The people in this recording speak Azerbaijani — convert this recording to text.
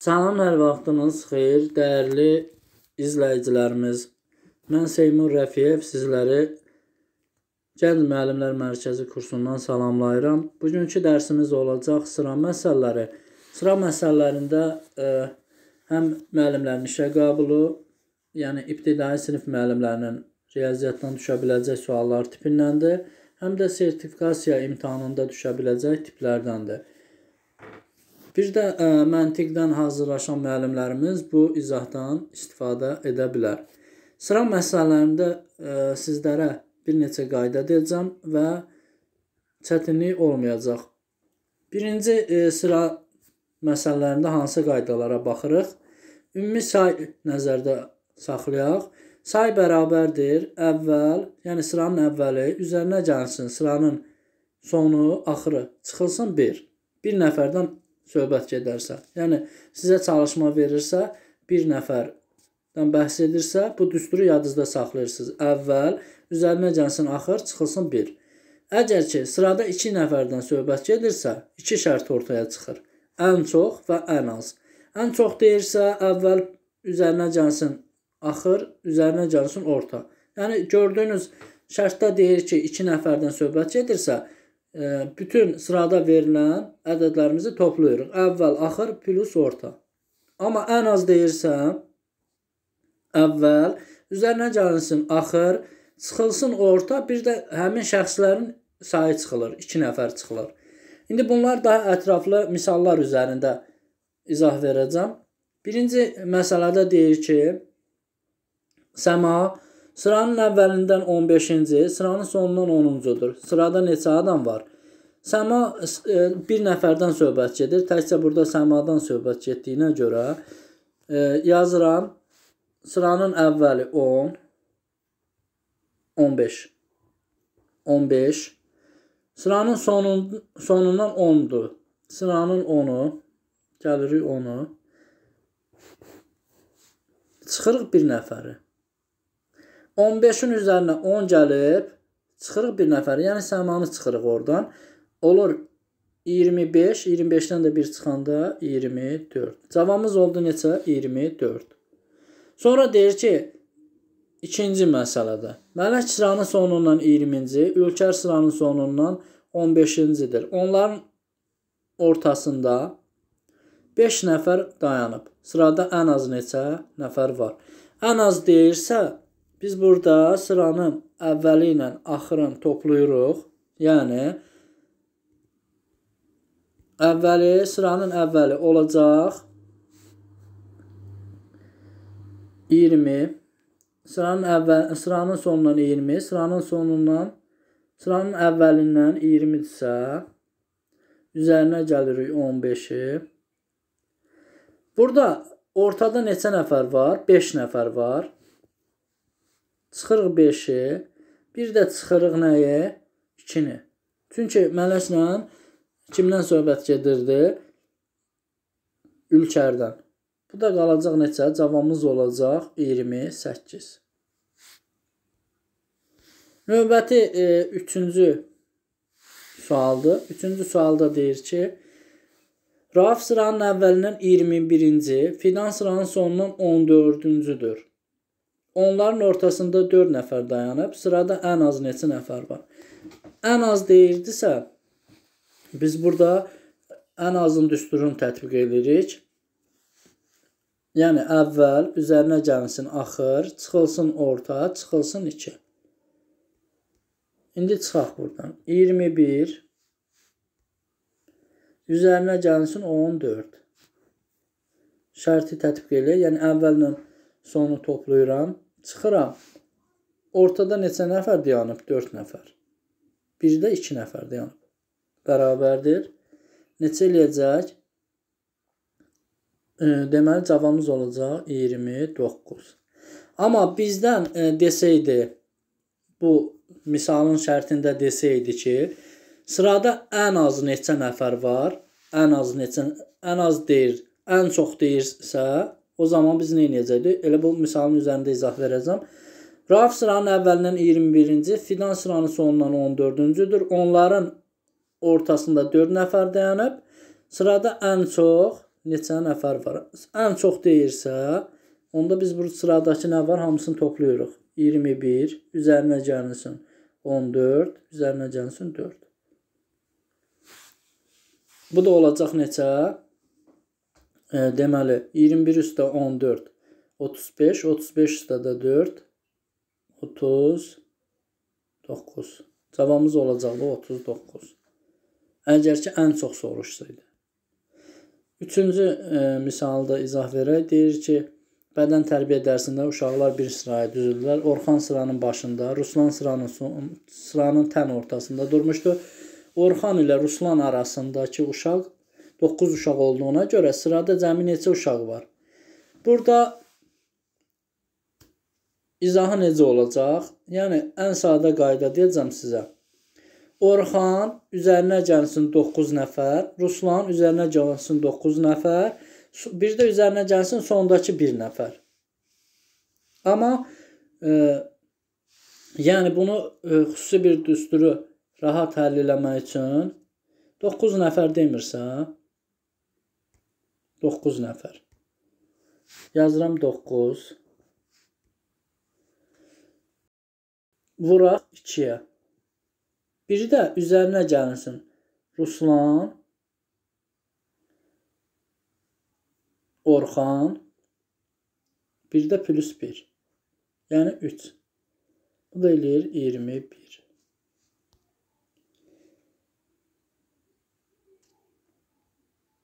Salam, hər vaxtınız xeyir, dəyərli izləyicilərimiz. Mən Seymur Rəfiyev sizləri Gənc Müəllimlər Mərkəzi kursundan salamlayıram. Bugünkü dərsimiz olacaq sıra məsələləri. Sıra məsələlərində ə, e, həm müəllimlərin işə qəbulu, yəni ibtidai sinif müəllimlərinin riyaziyyatdan düşə biləcək suallar tipindəndir, həm də sertifikasiya imtahanında düşə biləcək tiplərdəndir. Bir də ə, e, məntiqdən hazırlaşan müəllimlərimiz bu izahdan istifadə edə bilər. Sıra məsələlərində ə, e, sizlərə bir neçə qayda deyəcəm və çətinlik olmayacaq. Birinci ə, e, sıra məsələlərində hansı qaydalara baxırıq? Ümumi say nəzərdə saxlayaq. Say bərabərdir əvvəl, yəni sıranın əvvəli üzərinə gəlsin, sıranın sonu, axırı çıxılsın 1. Bir. bir nəfərdən söhbət gedərsə, yəni sizə çalışma verirsə, bir nəfərdən bəhs edirsə, bu düsturu yadınızda saxlayırsınız. Əvvəl üzərinə gəlsin axır, çıxılsın 1. Əgər ki, sırada 2 nəfərdən söhbət gedirsə, 2 şərt ortaya çıxır. Ən çox və ən az. Ən çox deyirsə, əvvəl üzərinə gəlsin axır, üzərinə gəlsin orta. Yəni gördüyünüz şərtdə deyir ki, 2 nəfərdən söhbət gedirsə, bütün sırada verilən ədədlərimizi toplayırıq. Əvvəl, axır, plus, orta. Amma ən az deyirsəm, əvvəl, üzərinə gəlinsin axır, çıxılsın orta, bir də həmin şəxslərin sayı çıxılır, 2 nəfər çıxılır. İndi bunlar daha ətraflı misallar üzərində izah verəcəm. Birinci məsələdə deyir ki, səma, səma, Sıranın əvvəlindən 15-ci, sıranın sonundan 10-cudur. Sırada neçə adam var? Səma e, bir nəfərdən söhbət gedir. Təkcə burada səmadan söhbət getdiyinə görə e, yazıram sıranın əvvəli 10 15 15 sıranın sonun, sonundan 10-dur. Sıranın 10-u gəlirik 10-u çıxırıq bir nəfəri. 15-in üzərinə 10 gəlib, çıxırıq bir nəfəri, yəni səmanı çıxırıq oradan. Olur 25, 25-dən də 1 çıxanda 24. Cavabımız oldu neçə? 24. Sonra deyir ki, ikinci məsələdə. Mələk sıranın sonundan 20-ci, ülkər sıranın sonundan 15-cidir. Onların ortasında 5 nəfər dayanıb. Sırada ən az neçə nəfər var? Ən az deyirsə, Biz burada sıranın əvvəli ilə axırın toplayırıq. Yəni, əvvəli, sıranın əvvəli olacaq 20, sıranın, əvvəl, sıranın sonundan 20, sıranın sonundan, sıranın əvvəlindən 20 isə üzərinə gəlirik 15-i. Burada ortada neçə nəfər var? 5 nəfər var çıxırıq 5-i, bir də çıxırıq nəyi? 2-ni. Çünki mələklə kimdən söhbət gedirdi? Ülkərdən. Bu da qalacaq neçə? Cavabımız olacaq 28. Növbəti 3-cü e, sualdır. 3-cü sualda deyir ki, Raf sıranın əvvəlinin 21-ci, fidan sıranın sonunun 14-cüdür. Onların ortasında 4 nəfər dayanıb, sırada ən az neçə nəfər var? Ən az deyirdisə, biz burada ən azın düsturunu tətbiq edirik. Yəni əvvəl üzərinə gəlsin axır, çıxılsın orta, çıxılsın 2. İndi çıxaq buradan. 21 üzərinə gəlsin 14. Şərti tətbiq eləyək. Yəni əvvəllə sonu toplayıram. Çıxıram. Ortada neçə nəfər dayanıb? 4 nəfər. Birdə 2 nəfər dayanıb. Bərabərdir. Neçə eləyəcək? Deməli cavabımız olacaq 29. Amma bizdən desəydi bu misalın şərtində desəydi ki, sırada ən az neçə nəfər var? Ən az neçə ən az deyir, ən çox deyirsə, O zaman biz nə edəcəkdik? Elə bu misalın üzərində izah verəcəm. Raf sıranın əvvəlindən 21-ci, fidan sıranın sonundan 14-cüdür. Onların ortasında 4 nəfər dayanıb. Sırada ən çox neçə nəfər var? Ən çox deyirsə, onda biz bu sıradakı nə var? Hamısını toplayırıq. 21 üzərinə gəlinsin 14, üzərinə gəlinsin 4. Bu da olacaq neçə? E, deməli 21 üstə 14 35 35 üstə də 4 39 cavabımız olacaqdı 39 əgər ki ən çox soruşsaydı Üçüncü e, misalda izah verək deyir ki bədən tərbiyə dərsində uşaqlar bir sıraya düzüldülər. Orxan sıranın başında, Ruslan sıranın son, sıranın tən ortasında durmuşdu. Orxan ilə Ruslan arasındakı uşaq 9 uşaq olduğuna görə sırada cəmi neçə uşaq var? Burada izahı necə olacaq? Yəni, ən sadə qayda deyəcəm sizə. Orxan üzərinə gəlsin 9 nəfər, Ruslan üzərinə gəlsin 9 nəfər, bir də üzərinə gəlsin sondakı 1 nəfər. Amma, e, yəni bunu e, xüsusi bir düsturu rahat həll eləmək üçün 9 nəfər demirsə, 9 nəfər. Yazıram 9. Vuraq 2-yə. Biri də üzərinə gəlinsin. Ruslan, Orxan, bir də plus 1. Yəni 3. Bu da eləyir 21.